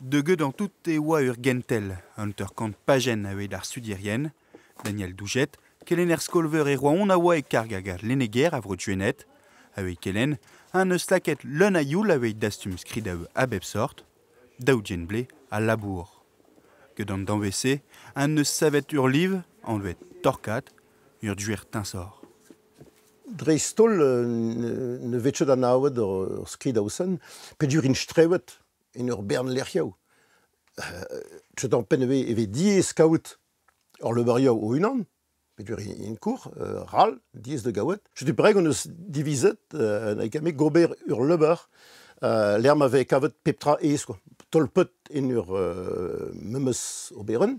De gueux dans toute wa urgentel, hunter kant pagen a dar sudirienne, Daniel Douget, Kelener skolver Roy roi on aoa e karg gar à avro duenet, kelen, un eus l'un a dastum skrida à labour. Que dans d'envc, un ne savet urlive enlevé an Torcat, ur tinsor. ne vetchet an aouet ur skrid strewet, en ur bern lerchiaou. Euh, Tret an pen evet eve die skaout ur le bariaou o unan, met ur in kour, euh, ral, diez de gaout. Je te breg on eus divizet, euh, naik ame gober ur lebar bar, euh, l'herm ave kavet peptra eis, quoi. tolpet en ur euh, memes oberen,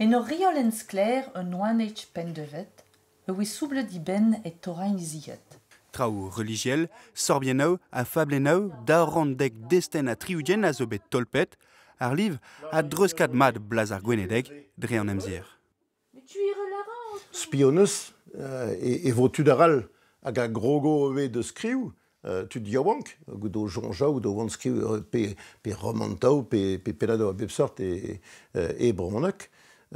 En o riol en skler un noan eich pendevet, e oe souble di ben e torain ziet. Traou religiel, sorbienau, a fablenau an dek desten a trioudien a zo bet tolpet, ar liv a dreuskat mad blaz ar gwenedeg, dre an emzir. Spionus euh, e, e vo tu daral hag a grogo oe de skriou, Uh, tu dia wank, gout o jonja ou do wanskriou euh, pe, pe romantau, pe, pe pelado a bepsort e, e, e bromanak.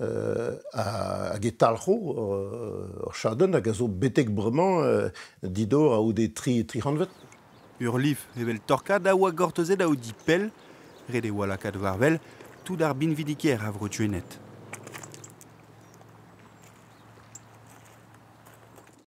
Euh, a a e talcho euh, ur chadenn hag a zo betek bremañ euh, dido a ou de tri trihanvet. Ur liv evel torka da oa gortezet a ou di pell, re de oa lakad varvel, tout ar bin vidikèr a vrotuenet.